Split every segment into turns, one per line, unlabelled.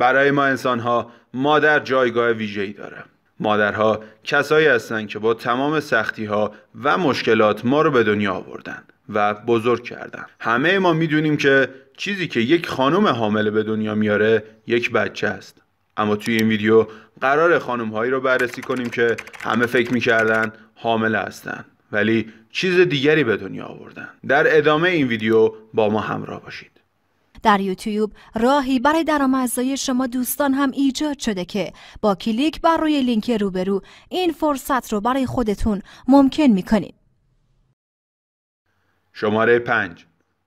برای ما انسانها مادر جایگاه ای داره مادرها کسایی هستند که با تمام سختی ها و مشکلات ما رو به دنیا آوردن و بزرگ کردن همه ما میدونیم که چیزی که یک خانم حامل به دنیا میاره یک بچه است اما توی این ویدیو قرار خانم هایی رو بررسی کنیم که همه فکر میکردن حامل هستن ولی چیز دیگری به دنیا آوردن در ادامه این ویدیو با ما همراه باشید در یوتیوب راهی برای درآمدزایی شما دوستان هم ایجاد شده که با کلیک بر روی لینک روبرو این فرصت رو برای خودتون ممکن میکنید. شماره 5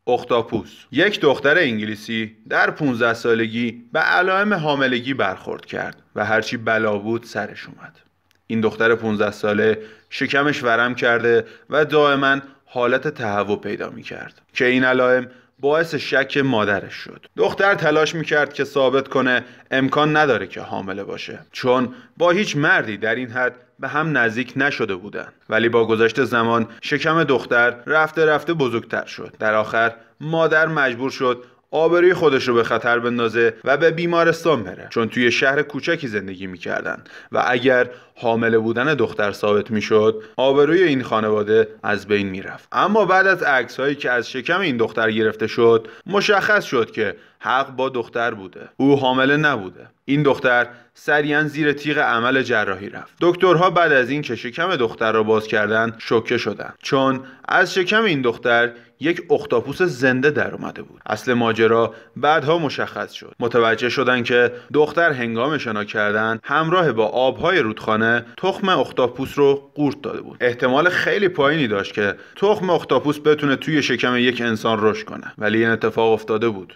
اختاپوس یک دختر انگلیسی در 15 سالگی به علائم حاملگی برخورد کرد و هرچی بلا بود سرش اومد. این دختر 15 ساله شکمش ورم کرده و دائما حالت تهوع پیدا می کرد که این علائم باعث شک مادرش شد دختر تلاش میکرد که ثابت کنه امکان نداره که حامله باشه چون با هیچ مردی در این حد به هم نزدیک نشده بودند ولی با گذشت زمان شکم دختر رفته رفته بزرگتر شد در آخر مادر مجبور شد آبروی خودش رو به خطر بندازه و به بیمارستان بره چون توی شهر کوچکی زندگی میکردن و اگر حامله بودن دختر ثابت میشد آبروی این خانواده از بین میرفت اما بعد از هایی که از شکم این دختر گرفته شد مشخص شد که حق با دختر بوده او حامله نبوده این دختر سریعا زیر تیغ عمل جراحی رفت دکترها بعد از این که شکم دختر را باز کردند شوکه شدند چون از شکم این دختر یک اختاپوس زنده در اومده بود اصل ماجرا بعدها مشخص شد متوجه شدن که دختر هنگام شنا کردن همراه با آبهای رودخانه تخم اختاپوس رو قورت داده بود احتمال خیلی پایینی داشت که تخم اختاپوس بتونه توی شکم یک انسان رشد کنه ولی این اتفاق افتاده بود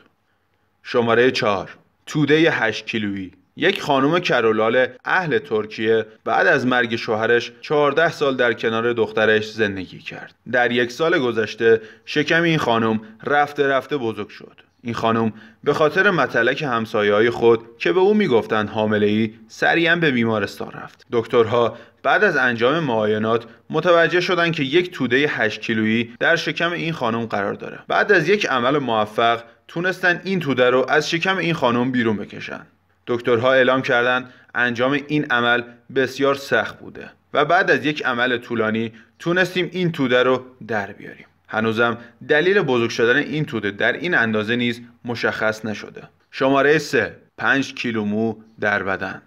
شماره 4 توده 8 کیلویی یک خانم کرولال اهل ترکیه بعد از مرگ شوهرش 14 سال در کنار دخترش زندگی کرد. در یک سال گذشته شکم این خانم رفته رفته بزرگ شد. این خانم به خاطر متلک همسایه های خود که به او میگفتند حامله ای سریعا به بیمارستان رفت. دکترها بعد از انجام معاینات متوجه شدند که یک توده 8 کیلویی در شکم این خانم قرار داره. بعد از یک عمل موفق تونستن این توده رو از شکم این خانم بیرون بکشن دکترها اعلام کردند انجام این عمل بسیار سخت بوده و بعد از یک عمل طولانی تونستیم این توده رو در بیاریم هنوزم دلیل بزرگ شدن این توده در این اندازه نیز مشخص نشده شماره 3 5 کیلو مو در بدن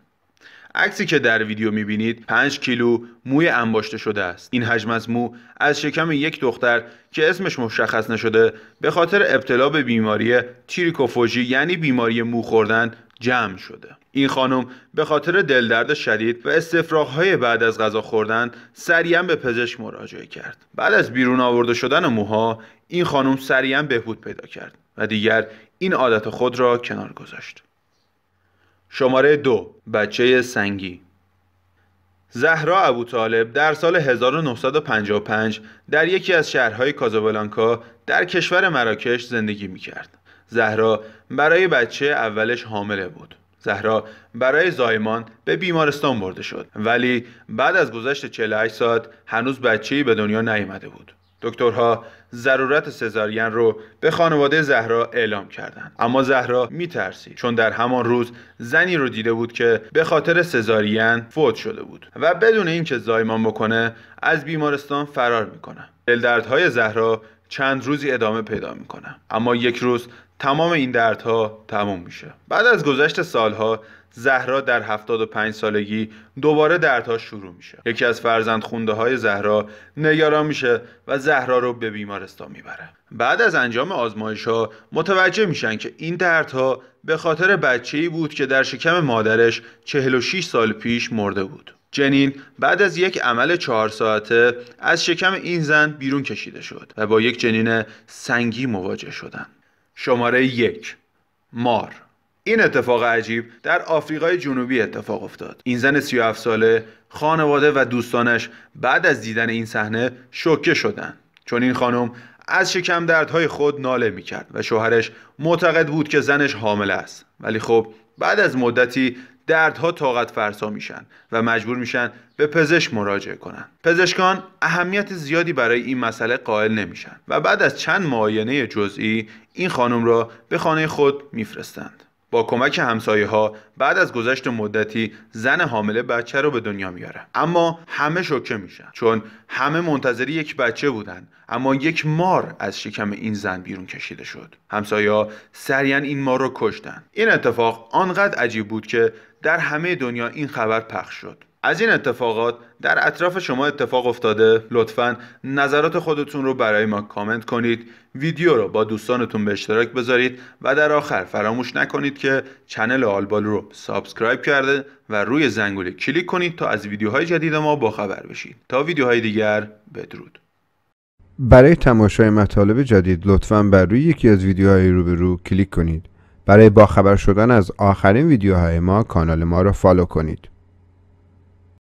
عکسی که در ویدیو میبینید 5 کیلو موی انباشته شده است این حجم از مو از شکم یک دختر که اسمش مشخص نشده به خاطر ابتلا به بیماری تیریکوفوژی یعنی بیماری مو خوردن جمع شده این خانم به خاطر دلدرد شدید و های بعد از غذا خوردن سریعا به پزشک مراجعه کرد بعد از بیرون آورده شدن موها این خانم سریعا بهبود پیدا کرد و دیگر این عادت خود را کنار گذاشت شماره دو بچه سنگی زهرا ابو طالب در سال 1955 در یکی از شهرهای کازابلانکا در کشور مراکش زندگی می کرد. زهرا برای بچه اولش حامله بود. زهرا برای زایمان به بیمارستان برده شد ولی بعد از گذشت 48 ساعت هنوز بچه‌ای به دنیا نیامده بود. دکترها ضرورت سزارین رو به خانواده زهرا اعلام کردند اما زهرا میترسید چون در همان روز زنی رو دیده بود که به خاطر سزارین فوت شده بود و بدون اینکه زایمان بکنه از بیمارستان فرار میکنه دلدردهای زهرا چند روزی ادامه پیدا میکنم اما یک روز تمام این دردها تمام میشه بعد از گذشت سالها زهرا در 75 سالگی دوباره دردها شروع میشه یکی از فرزند خونده های زهرا نگران میشه و زهرا رو به بیمارستان میبره بعد از انجام آزمایش ها متوجه میشن که این دردها به خاطر بچه ای بود که در شکم مادرش 46 سال پیش مرده بود جنین بعد از یک عمل چهار ساعته از شکم این زن بیرون کشیده شد و با یک جنین سنگی مواجه شدند. شماره یک مار این اتفاق عجیب در آفریقای جنوبی اتفاق افتاد این زن 37 ساله خانواده و دوستانش بعد از دیدن این صحنه شوکه شدند چون این خانم از شکم دردهای خود ناله می کرد و شوهرش معتقد بود که زنش حامل است ولی خب بعد از مدتی دردها طاقت فرسا میشن و مجبور میشن به پزشک مراجعه کنن پزشکان اهمیت زیادی برای این مسئله قائل نمیشن و بعد از چند معاینه جزئی این خانم را به خانه خود میفرستند با کمک همسایه ها بعد از گذشت مدتی زن حامله بچه رو به دنیا میاره اما همه شوکه میشن چون همه منتظر یک بچه بودن اما یک مار از شکم این زن بیرون کشیده شد همسایه ها سریعا این مار رو کشتن این اتفاق آنقدر عجیب بود که در همه دنیا این خبر پخش شد از این اتفاقات در اطراف شما اتفاق افتاده لطفا نظرات خودتون رو برای ما کامنت کنید ویدیو رو با دوستانتون به اشتراک بذارید و در آخر فراموش نکنید که چنل آلبالو رو سابسکرایب کرده و روی زنگوله کلیک کنید تا از ویدیوهای جدید ما باخبر بشید تا ویدیوهای دیگر بدرود برای تماشای مطالب جدید لطفا بر روی یکی از ویدیوهای روبرو کلیک کنید برای باخبر شدن از آخرین ویدیوهای ما کانال ما را فالو کنید